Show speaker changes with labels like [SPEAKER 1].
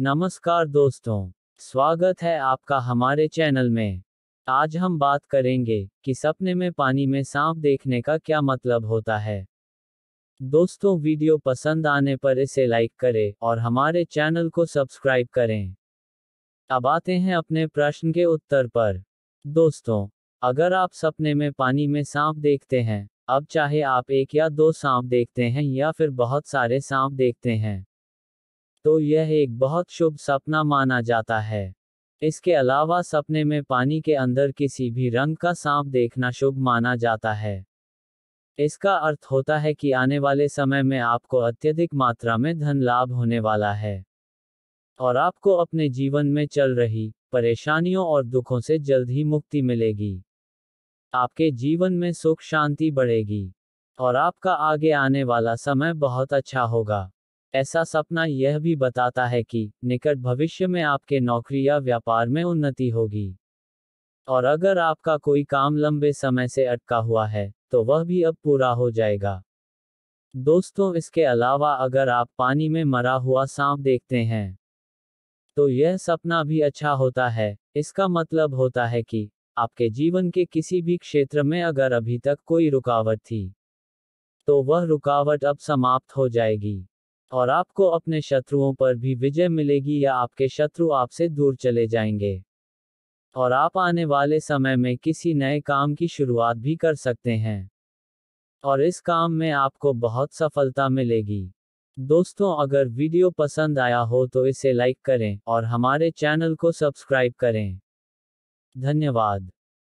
[SPEAKER 1] नमस्कार दोस्तों स्वागत है आपका हमारे चैनल में आज हम बात करेंगे कि सपने में पानी में सांप देखने का क्या मतलब होता है दोस्तों वीडियो पसंद आने पर इसे लाइक करें और हमारे चैनल को सब्सक्राइब करें अब आते हैं अपने प्रश्न के उत्तर पर दोस्तों अगर आप सपने में पानी में सांप देखते हैं अब चाहे आप एक या दो सांप देखते हैं या फिर बहुत सारे सांप देखते हैं तो यह एक बहुत शुभ सपना माना जाता है इसके अलावा सपने में पानी के अंदर किसी भी रंग का सांप देखना शुभ माना जाता है इसका अर्थ होता है कि आने वाले समय में आपको अत्यधिक मात्रा में धन लाभ होने वाला है और आपको अपने जीवन में चल रही परेशानियों और दुखों से जल्द ही मुक्ति मिलेगी आपके जीवन में सुख शांति बढ़ेगी और आपका आगे आने वाला समय बहुत अच्छा होगा ऐसा सपना यह भी बताता है कि निकट भविष्य में आपके नौकरी या व्यापार में उन्नति होगी और अगर आपका कोई काम लंबे समय से अटका हुआ है तो वह भी अब पूरा हो जाएगा दोस्तों इसके अलावा अगर आप पानी में मरा हुआ सांप देखते हैं तो यह सपना भी अच्छा होता है इसका मतलब होता है कि आपके जीवन के किसी भी क्षेत्र में अगर अभी तक कोई रुकावट थी तो वह रुकावट अब समाप्त हो जाएगी और आपको अपने शत्रुओं पर भी विजय मिलेगी या आपके शत्रु आपसे दूर चले जाएंगे और आप आने वाले समय में किसी नए काम की शुरुआत भी कर सकते हैं और इस काम में आपको बहुत सफलता मिलेगी दोस्तों अगर वीडियो पसंद आया हो तो इसे लाइक करें और हमारे चैनल को सब्सक्राइब करें धन्यवाद